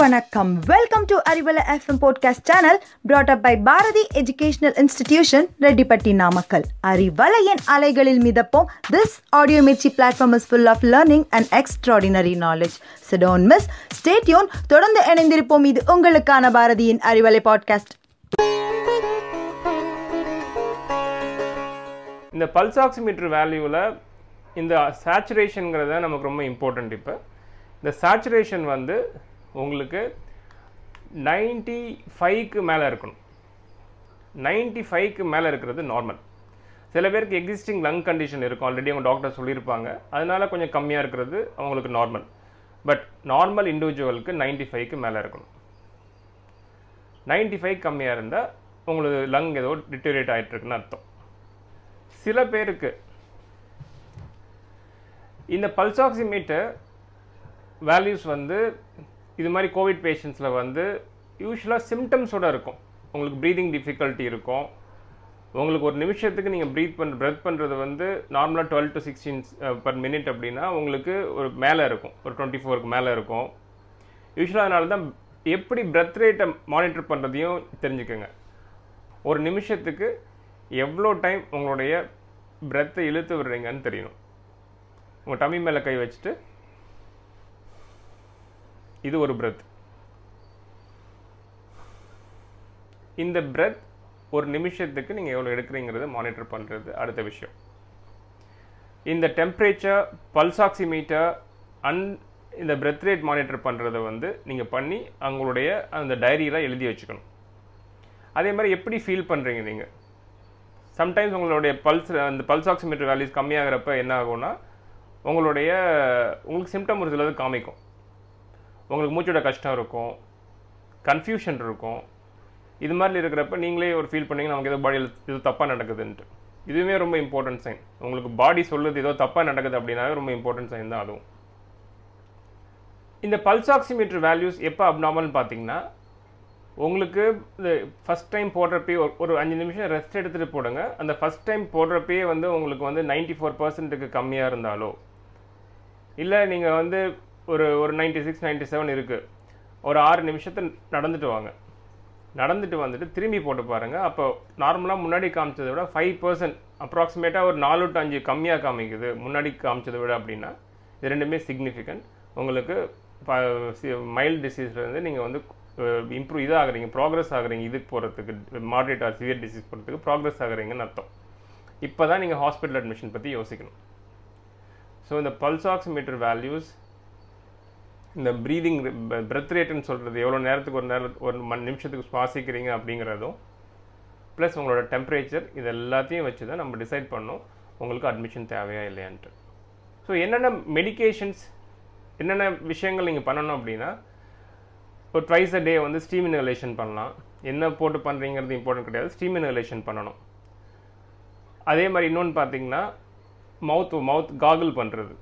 வணக்கம் welcome to Arivalai FM podcast channel brought up by Bharathi educational institution Rettipatti Namakkal அறிவலையின் அலைகளில் மிதப்போம் this audio Mirchi platform is full of learning and extraordinary knowledge சிடோன் miss stay tuned தொடர்ந்து இணைந்திருப்போம் இது உங்களுக்கான பாரதியின் அறிவலை பாட்காஸ்ட் இந்த பல்ஸ் ஆக்சிமீட்டர் வேல்யூவில் இந்த சேச்சுரேஷனுங்கிறத நமக்கு ரொம்ப இம்பார்ட்டன்ட் இப்போ இந்த சேச்சுரேஷன் வந்து உங்களுக்கு நைன்ட்டி ஃபைவ்க்கு மேலே இருக்கணும் நைன்ட்டி ஃபைவ்க்கு மேலே இருக்கிறது நார்மல் சில பேருக்கு எக்ஸிஸ்டிங் லங் கண்டிஷன் இருக்கும் ஆல்ரெடி அவங்க டாக்டர் சொல்லியிருப்பாங்க அதனால் கொஞ்சம் கம்மியாக இருக்கிறது அவங்களுக்கு நார்மல் பட் நார்மல் இண்டிவிஜுவலுக்கு நைன்ட்டி ஃபைவ்க்கு மேலே இருக்கணும் நைன்ட்டி ஃபைவ் கம்மியாக இருந்தால் உங்களுக்கு லங் ஏதோ டிட்டோரேட் ஆகிட்டுருக்குன்னு அர்த்தம் சில பேருக்கு இந்த பல்ஸ் வேல்யூஸ் வந்து இது மாதிரி கோவிட் பேஷண்ட்ஸில் வந்து யூஸ்வலாக சிம்டம்ஸோடு இருக்கும் உங்களுக்கு ப்ரீதிங் டிஃபிகல்ட்டி இருக்கும் உங்களுக்கு ஒரு நிமிஷத்துக்கு நீங்கள் ப்ரீத் பண்ணுற ப்ரெத் பண்ணுறது வந்து நார்மலாக twelve to sixteen per minute அப்படின்னா உங்களுக்கு ஒரு மேலே இருக்கும் ஒரு டுவெண்ட்டி ஃபோருக்கு மேலே இருக்கும் யூஸ்வலாக அதனால தான் எப்படி ப்ரெத் ரேட்டை மானிட்டர் பண்ணுறதையும் தெரிஞ்சுக்கோங்க ஒரு நிமிஷத்துக்கு எவ்வளோ டைம் உங்களுடைய ப்ரெத்தை இழுத்து விடுறீங்கன்னு தெரியணும் உங்கள் டமி மேலே கை வச்சுட்டு இது ஒரு பிரெத் இந்த பிரெத் ஒரு நிமிஷத்துக்கு நீங்கள் எவ்வளோ எடுக்கிறீங்கிறத மானிட்டர் பண்ணுறது அடுத்த விஷயம் இந்த டெம்ப்ரேச்சர் பல்ஸ் ஆக்சிமீட்டர் அன் இந்த பிரெத் ரேட் மானிட்டர் பண்ணுறதை வந்து நீங்கள் பண்ணி அவங்களுடைய அந்த டைரியெலாம் எழுதி வச்சுக்கணும் அதே மாதிரி எப்படி ஃபீல் பண்ணுறீங்க நீங்கள் சம்டைம்ஸ் உங்களுடைய பல்ஸ் அந்த பல்ஸ் ஆக்சிமீட்டர் வேல்யூஸ் கம்மியாகிறப்ப என்ன ஆகும்னா உங்களுடைய உங்களுக்கு சிம்டம் ஒரு சிலது காமிக்கும் உங்களுக்கு மூச்சோட கஷ்டம் இருக்கும் கன்ஃபியூஷன் இருக்கும் இது மாதிரி இருக்கிறப்ப நீங்களே ஒரு ஃபீல் பண்ணிங்கன்னா நமக்கு ஏதோ பாடியில் ஏதோ தப்பாக நடக்குதுன்ட்டு இதுவுமே ரொம்ப இம்பார்ட்டன்ட் சைன் உங்களுக்கு பாடி சொல்லுது ஏதோ தப்பாக நடக்குது அப்படின்னாவே ரொம்ப இம்பார்ட்டன்ட் சைன் தான் அதுவும் இந்த பல்ஸ் ஆக்சிமீட்டர் வேல்யூஸ் எப்போ அப்நார்மல்னு பார்த்தீங்கன்னா உங்களுக்கு இந்த ஃபஸ்ட் டைம் போடுறப்பயே ஒரு அஞ்சு நிமிஷம் ரெஸ்ட் எடுத்துகிட்டு போடுங்க அந்த ஃபஸ்ட் டைம் போடுறப்பயே வந்து உங்களுக்கு வந்து நைன்ட்டி ஃபோர் பர்சன்ட்டுக்கு கம்மியாக இருந்தாலோ இல்லை நீங்கள் வந்து ஒரு ஒரு நைன்டி சிக்ஸ் நைன்டி செவன் இருக்குது ஒரு ஆறு நிமிஷத்தை நடந்துட்டு வாங்க நடந்துட்டு வந்துட்டு திரும்பி போட்டு பாருங்கள் அப்போ நார்மலாக முன்னாடி காமிச்சதை விட ஃபைவ் பர்சன்ட் அப்ராக்சிமேட்டாக ஒரு நாலு டு அஞ்சு கம்மியாக காமிக்குது முன்னாடி காமிச்சதை விட அப்படின்னா இது ரெண்டுமே சிக்னிஃபிகண்ட் உங்களுக்கு மைல்டு டிசீஸ்லேருந்து நீங்கள் வந்து இம்ப்ரூவ் இதாக ஆகுறீங்க ப்ராக்ரஸ் ஆகுறீங்க இதுக்கு போகிறதுக்கு மாடரேட் ஆர் சிவியர் டிசீஸ் போகிறதுக்கு ப்ராக்ரெஸ் ஆகுறீங்கன்னு அர்த்தம் இப்போ தான் நீங்கள் ஹாஸ்பிட்டல் அட்மிஷன் பற்றி யோசிக்கணும் ஸோ இந்த பல்ஸ் ஆக்சிமீட்டர் வேல்யூஸ் இந்த ப்ரீதிங் பிரெத் ரேட்டுன்னு சொல்கிறது எவ்வளோ நேரத்துக்கு ஒரு நேரம் ஒரு மணி நிமிஷத்துக்கு சுவாசிக்கிறீங்க அப்படிங்கிறதும் ப்ளஸ் உங்களோட டெம்பரேச்சர் இது எல்லாத்தையும் வச்சு தான் நம்ம டிசைட் பண்ணோம் உங்களுக்கு அட்மிஷன் தேவையா இல்லையான்ட்டு ஸோ என்னென்ன மெடிக்கேஷன்ஸ் என்னென்ன விஷயங்கள் நீங்கள் பண்ணணும் அப்படின்னா இப்போ ட்வைஸ் அ டே வந்து ஸ்டீம் இன்ஹலேஷன் பண்ணலாம் என்ன போட்டு பண்ணுறீங்கிறது இம்பார்ட்டன்ட் கிடையாது ஸ்டீம் இன்ஹலேஷன் பண்ணணும் அதே மாதிரி இன்னொன்று பார்த்தீங்கன்னா மவுத் மவுத் காகுல் பண்ணுறது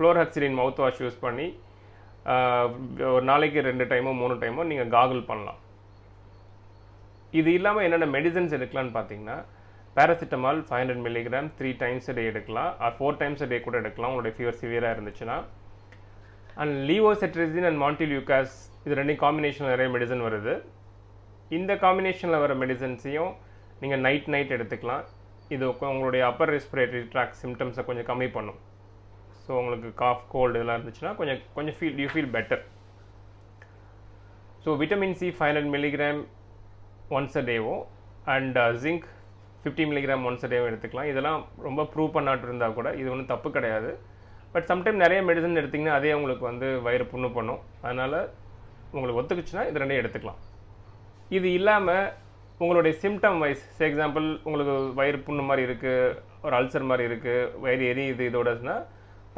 குளோர்ஹெக்சிடின் மவுத் வாஷ் யூஸ் பண்ணி ஒரு நாளைக்கு ரெண்டு டைமோ மூணு டைமோ நீங்கள் காகுல் பண்ணலாம் இது இல்லாமல் என்னென்ன மெடிசன்ஸ் எடுக்கலாம்னு பார்த்தீங்கன்னா paracetamol five hundred milligram three times day எடுக்கலாம் ஆர் ஃபோர் டைம்ஸ் டே கூட எடுக்கலாம் உங்களுடைய ஃபீவர் சிவியராக இருந்துச்சுன்னா அண்ட் லீவோசெட்ரிசின் அண்ட் யூகாஸ் இது ரெண்டு காம்பினேஷனில் நிறைய மெடிசன் வருது இந்த காம்பினேஷனில் வர மெடிசன்ஸையும் நீங்கள் நைட் நைட் எடுத்துக்கலாம் இது உங்களுடைய அப்பர் ரெஸ்பிரேட்டரி ட்ராக் சிம்டம்ஸை கொஞ்சம் கம்மி பண்ணும் ஸோ உங்களுக்கு காஃப் கோல்டு இதெல்லாம் இருந்துச்சுன்னா கொஞ்சம் கொஞ்சம் feel you feel better so vitamin C five hundred milligram once a டேவோ and zinc fifty milligram once a டேவோ எடுத்துக்கலாம் இதெல்லாம் ரொம்ப ப்ரூவ் பண்ணாட்டு இருந்தால் கூட இது ஒன்றும் தப்பு கிடையாது பட் சம்டைம் நிறைய மெடிசன் எடுத்திங்கன்னா அதே உங்களுக்கு வந்து வயிறு புண்ணு பண்ணும் அதனால் உங்களுக்கு ஒத்துக்குச்சுன்னா இது ரெண்டையும் எடுத்துக்கலாம் இது இல்லாமல் உங்களுடைய சிம்டம் வைஸ் ஃபார் எக்ஸாம்பிள் உங்களுக்கு வயிறு புண்ணு மாதிரி இருக்குது ஒரு அல்சர் மாதிரி இருக்குது வயிறு எரியுது இதோடனா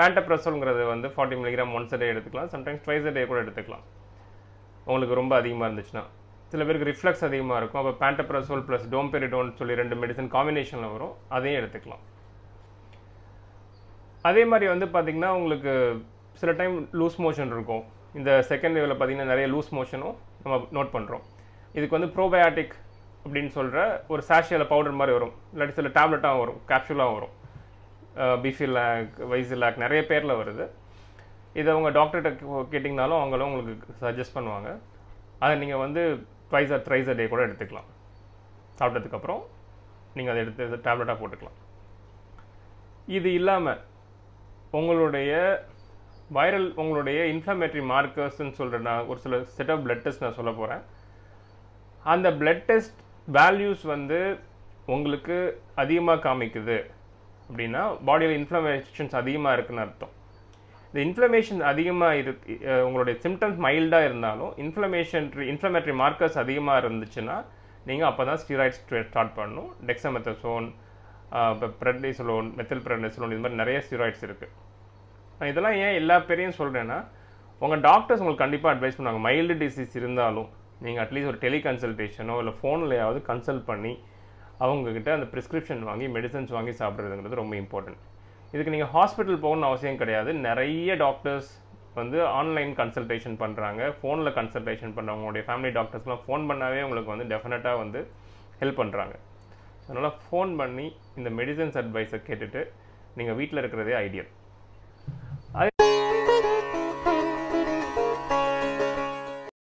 பேண்டப்ரசோல்ங்கிறது வந்து ஃபார்ட்டி மில்லிகிராம் ஒன்ஸ் டே எடுத்துக்கலாம் சம்டைம்ஸ் ட்வைஸ் டே கூட எடுத்துக்கலாம் உங்களுக்கு ரொம்ப அதிகமாக இருந்துச்சுன்னா சில பேருக்கு ரிஃப்ளக்ஸ் அதிகமாக இருக்கும் அப்போ பேண்டப்ரஸோல் ப்ளஸ் டோம்பெரிடோன் சொல்லி ரெண்டு மெடிசன் காம்பினேஷனில் வரும் அதையும் எடுத்துக்கலாம் அதே மாதிரி வந்து பார்த்திங்கன்னா உங்களுக்கு சில டைம் லூஸ் மோஷன் இருக்கும் இந்த செகண்ட் வேவில் பார்த்திங்கன்னா நிறைய லூஸ் மோஷனும் நம்ம நோட் பண்ணுறோம் இதுக்கு வந்து ப்ரோபயாட்டிக் அப்படின்னு சொல்கிற ஒரு சாஷியில் பவுடர் மாதிரி வரும் இல்லாட்டி சில டேப்லெட்டாகவும் வரும் கேப்சூலாகவும் வரும் பிசி லேக் வைஸ் லேக் நிறைய பேரில் வருது இதை உங்கள் டாக்டர்கிட்ட கேட்டிங்கனாலும் அவங்களும் உங்களுக்கு சஜஸ்ட் பண்ணுவாங்க அதை நீங்கள் வந்து ட்வைஸ் ஆர் த்ரைஸ் டே கூட எடுத்துக்கலாம் சாப்பிட்டதுக்கப்புறம் நீங்கள் அதை எடுத்து டேப்லெட்டாக போட்டுக்கலாம் இது இல்லாமல் உங்களுடைய வைரல் உங்களுடைய இன்ஃப்ளமேட்ரி மார்க்கர்ஸ்ன்னு சொல்கிற நான் ஒரு சில செட் ஆஃப் பிளட் டெஸ்ட் நான் சொல்ல போகிறேன் அந்த பிளட் டெஸ்ட் வேல்யூஸ் வந்து உங்களுக்கு அதிகமாக காமிக்குது அப்படின்னா பாடியில் இன்ஃப்ளமேஷன்ஸ் அதிகமாக இருக்குன்னு அர்த்தம் இந்த இன்ஃப்ளமேஷன் அதிகமாக இரு உங்களுடைய சிம்டம்ஸ் மைல்டாக இருந்தாலும் இன்ஃப்ளமேஷன் இன்ஃப்ளமேட்டரி மார்க்கர்ஸ் அதிகமாக இருந்துச்சுன்னா நீங்கள் அப்போ தான் ஸ்டீராய்ட்ஸ் ஸ்டார்ட் பண்ணணும் டெக்ஸமெத்தசோன் பிரெட்னிசலோன் மெத்தில் பிரெட்னிசலோன் இது மாதிரி நிறைய ஸ்டீராய்ட்ஸ் இருக்குது இதெல்லாம் ஏன் எல்லா பேரையும் சொல்கிறேன்னா உங்கள் டாக்டர்ஸ் உங்களுக்கு கண்டிப்பாக அட்வைஸ் பண்ணுவாங்க மைல்டு டிசீஸ் இருந்தாலும் நீங்கள் அட்லீஸ்ட் ஒரு டெலி கன்சல்டேஷனோ இல்லை ஃபோன்லையாவது கன்சல்ட் பண்ணி அவங்கக்கிட்ட அந்த ப்ரிஸ்கிரிப்ஷன் வாங்கி மெடிசன்ஸ் வாங்கி சாப்பிட்றதுங்கிறது ரொம்ப இம்பார்ட்டண்ட் இதுக்கு நீங்கள் ஹாஸ்பிட்டல் போகணும்னு அவசியம் கிடையாது நிறைய டாக்டர்ஸ் வந்து ஆன்லைன் கன்சல்டேஷன் பண்ணுறாங்க ஃபோனில் கன்சல்டேஷன் பண்ணுறாங்க உங்களுடைய ஃபேமிலி டாக்டர்ஸ்லாம் ஃபோன் பண்ணாவே உங்களுக்கு வந்து டெஃபினட்டாக வந்து ஹெல்ப் பண்ணுறாங்க அதனால் ஃபோன் பண்ணி இந்த மெடிசன்ஸ் அட்வைஸை கேட்டுட்டு நீங்கள் வீட்டில் இருக்கிறதே ஐடியல் அது